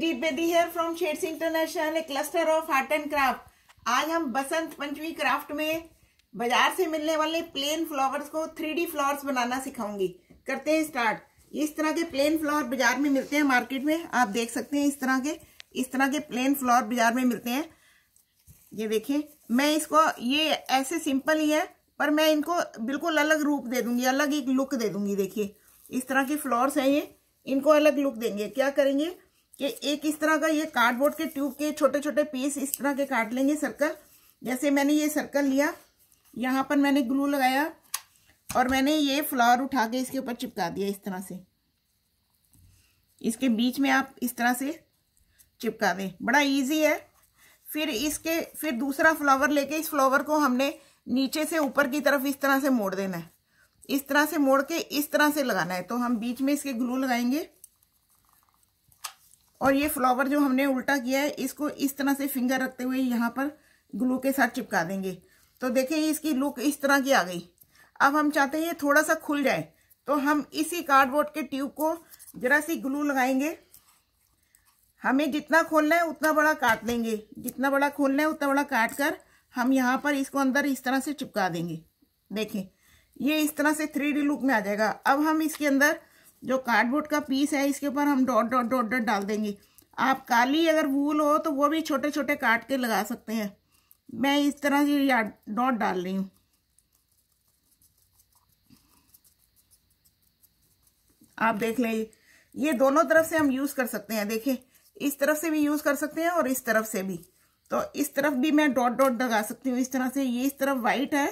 Deep Bedi here from Shades International a cluster of art and craft आज हम बसंत पंचमी craft में बाजार से मिलने वाले प्लेन फ्लावर्स को थ्री डी फ्लावर्स बनाना सिखाऊंगी करते हैं स्टार्ट इस तरह के प्लेन फ्लावर बाजार में मिलते हैं मार्केट में आप देख सकते हैं इस तरह के इस तरह के प्लेन फ्लावर बाजार में मिलते हैं ये देखिए मैं इसको ये ऐसे सिंपल ही है पर मैं इनको बिल्कुल अलग रूप दे दूंगी अलग एक लुक दे दूंगी देखिए इस तरह के फ्लावर्स हैं ये इनको अलग लुक देंगे क्या करेंगे कि एक इस तरह का ये कार्डबोर्ड के ट्यूब के छोटे छोटे पीस इस तरह के काट लेंगे सर्कल जैसे मैंने ये सर्कल लिया यहाँ पर मैंने ग्लू लगाया और मैंने ये फ्लावर उठा के इसके ऊपर चिपका दिया इस तरह से इसके बीच में आप इस तरह से चिपका दें बड़ा इजी है फिर इसके फिर दूसरा फ्लावर लेके इस फ्लावर को हमने नीचे से ऊपर की तरफ इस तरह से मोड़ देना है इस तरह से मोड़ के इस तरह से लगाना है तो हम बीच में इसके ग्लू लगाएंगे और ये फ्लावर जो हमने उल्टा किया है इसको इस तरह से फिंगर रखते हुए यहाँ पर ग्लू के साथ चिपका देंगे तो देखें इसकी लुक इस तरह की आ गई अब हम चाहते हैं ये थोड़ा सा खुल जाए तो हम इसी कार्डबोर्ड के ट्यूब को जरा सी ग्लू लगाएंगे हमें जितना खोलना है उतना बड़ा काट लेंगे जितना बड़ा खोलना है उतना बड़ा काट कर हम यहाँ पर इसको अंदर इस तरह से चिपका देंगे देखें ये इस तरह से थ्री लुक में आ जाएगा अब हम इसके अंदर जो कार्डबोर्ड का पीस है इसके ऊपर हम डॉट डॉट डॉट डॉट डाल देंगे आप काली अगर वूल हो तो वो भी छोटे छोटे काट के लगा सकते हैं मैं इस तरह से डॉट डाल रही हूँ आप देख लें ये दोनों तरफ से हम यूज़ कर सकते हैं देखिए इस तरफ से भी यूज़ कर सकते हैं और इस तरफ से भी तो इस तरफ भी मैं डॉट डॉट लगा सकती हूँ इस तरह से ये इस तरफ वाइट है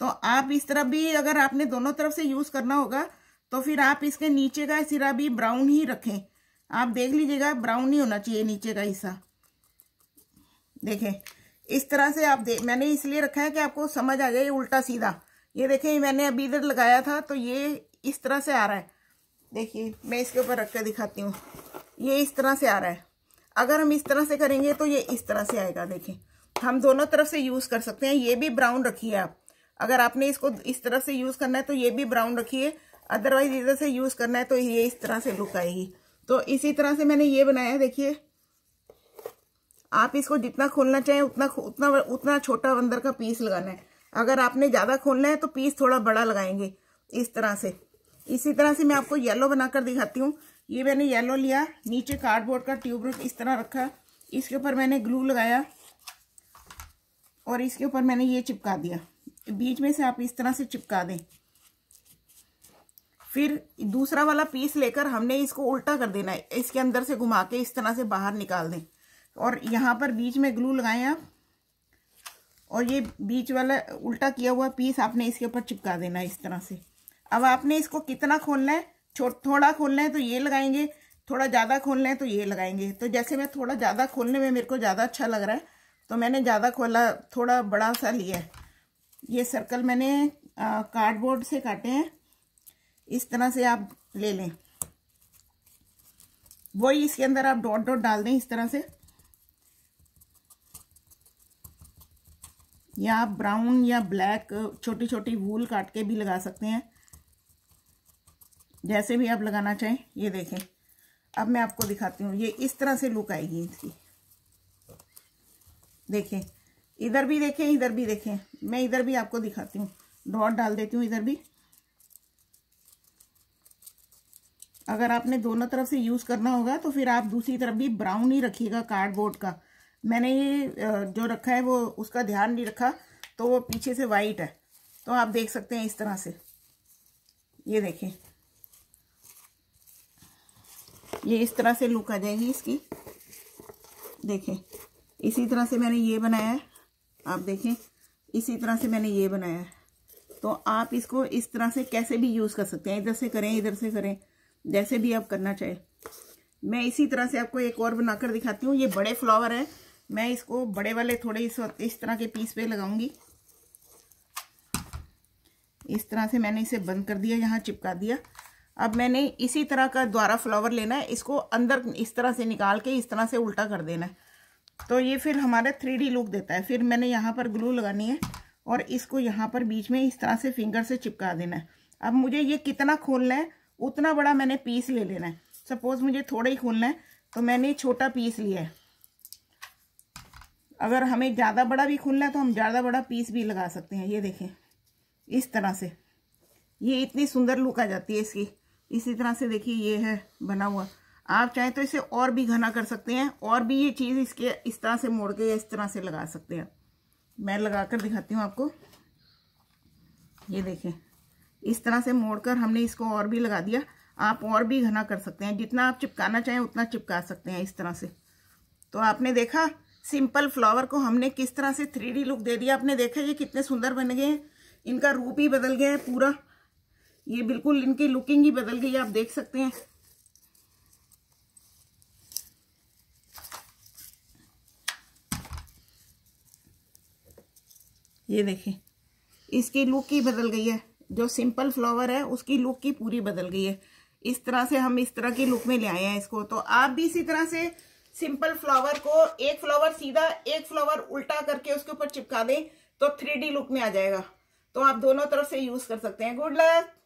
तो आप इस तरफ भी अगर आपने दोनों तरफ से यूज़ करना होगा तो फिर आप इसके नीचे का सिरा भी ब्राउन ही रखें आप देख लीजिएगा ब्राउन ही होना चाहिए नीचे का हिस्सा देखें इस तरह से आप देख मैंने इसलिए रखा है कि आपको समझ आ जाए उल्टा सीधा ये देखें मैंने अभी इधर लगाया था तो ये इस तरह से आ रहा है देखिए मैं इसके ऊपर रख कर दिखाती हूँ ये इस तरह से आ रहा है अगर हम इस तरह से करेंगे तो ये इस तरह से आएगा देखें हम दोनों तरफ से यूज़ कर सकते हैं ये भी ब्राउन रखिए आप अगर आपने इसको इस तरफ से यूज़ करना है तो ये भी ब्राउन रखिए अदरवाइज इधर से यूज़ करना है तो ये इस तरह से लुक आएगी तो इसी तरह से मैंने ये बनाया देखिए आप इसको जितना खोलना चाहें उतना उतना उतना छोटा अंदर का पीस लगाना है अगर आपने ज़्यादा खोलना है तो पीस थोड़ा बड़ा लगाएंगे इस तरह से इसी तरह से मैं आपको येलो बनाकर दिखाती हूँ ये मैंने येलो लिया नीचे कार्डबोर्ड का ट्यूब रूट इस तरह रखा इसके ऊपर मैंने ग्लू लगाया और इसके ऊपर मैंने ये चिपका दिया बीच में से आप इस तरह से चिपका दें फिर दूसरा वाला पीस लेकर हमने इसको उल्टा कर देना है इसके अंदर से घुमा के इस तरह से बाहर निकाल दें और यहाँ पर बीच में ग्लू लगाएं आप और ये बीच वाला उल्टा किया हुआ पीस आपने इसके ऊपर चिपका देना है इस तरह से अब आपने इसको कितना खोलना है थोड़ा खोलना है तो ये लगाएंगे थोड़ा ज़्यादा खोलना है तो ये लगाएंगे तो जैसे मैं थोड़ा ज़्यादा खोलने में मेरे को ज़्यादा अच्छा लग रहा है तो मैंने ज़्यादा खोला थोड़ा बड़ा सा लिया है ये सर्कल मैंने कार्डबोर्ड से काटे हैं इस तरह से आप ले लें वही इसके अंदर आप डॉट डॉट डाल दें इस तरह से या आप ब्राउन या ब्लैक छोटी छोटी वूल काट के भी लगा सकते हैं जैसे भी आप लगाना चाहें ये देखें अब मैं आपको दिखाती हूँ ये इस तरह से लुक आएगी इसकी देखें इधर भी देखें इधर भी देखें मैं इधर भी आपको दिखाती हूँ डॉट डाल देती हूँ इधर भी अगर आपने दोनों तरफ से यूज़ करना होगा तो फिर आप दूसरी तरफ भी ब्राउन ही रखिएगा कार्डबोर्ड का मैंने ये जो रखा है वो उसका ध्यान नहीं रखा तो वो पीछे से वाइट है तो आप देख सकते हैं इस तरह से ये देखें ये इस तरह से लुक आ जाएगी इसकी देखें इसी तरह से मैंने ये बनाया है आप देखें इसी तरह से मैंने ये बनाया है तो आप इसको इस तरह से कैसे भी यूज़ कर सकते हैं इधर से करें इधर से करें जैसे भी आप करना चाहे मैं इसी तरह से आपको एक और बनाकर दिखाती हूँ ये बड़े फ्लावर है मैं इसको बड़े वाले थोड़े इस, इस तरह के पीस पे लगाऊंगी इस तरह से मैंने इसे बंद कर दिया यहाँ चिपका दिया अब मैंने इसी तरह का द्वारा फ्लावर लेना है इसको अंदर इस तरह से निकाल के इस तरह से उल्टा कर देना है तो ये फिर हमारा थ्री लुक देता है फिर मैंने यहाँ पर ग्लू लगानी है और इसको यहाँ पर बीच में इस तरह से फिंगर से चिपका देना है अब मुझे ये कितना खोलना है उतना बड़ा मैंने पीस ले लेना है सपोज मुझे थोड़ा ही खोलना है तो मैंने छोटा पीस लिया है अगर हमें ज़्यादा बड़ा भी खुलना है तो हम ज़्यादा बड़ा पीस भी लगा सकते हैं ये देखें इस तरह से ये इतनी सुंदर लुक आ जाती है इसकी इसी तरह से देखिए ये है बना हुआ आप चाहें तो इसे और भी घना कर सकते हैं और भी ये चीज़ इसके इस तरह से मोड़ के या इस तरह से लगा सकते हैं मैं लगा कर दिखाती हूँ आपको ये देखें इस तरह से मोड़कर हमने इसको और भी लगा दिया आप और भी घना कर सकते हैं जितना आप चिपकाना चाहें उतना चिपका सकते हैं इस तरह से तो आपने देखा सिंपल फ्लावर को हमने किस तरह से थ्री लुक दे दिया आपने देखा ये कितने सुंदर बन गए हैं इनका रूप ही बदल गया है पूरा ये बिल्कुल इनकी लुकिंग ही बदल गई आप देख सकते हैं ये देखें इसकी लुक ही बदल गई है जो सिंपल फ्लावर है उसकी लुक की पूरी बदल गई है इस तरह से हम इस तरह की लुक में ले आए हैं इसको तो आप भी इसी तरह से सिंपल फ्लावर को एक फ्लावर सीधा एक फ्लावर उल्टा करके उसके ऊपर चिपका दें तो थ्री लुक में आ जाएगा तो आप दोनों तरफ से यूज कर सकते हैं गुड लक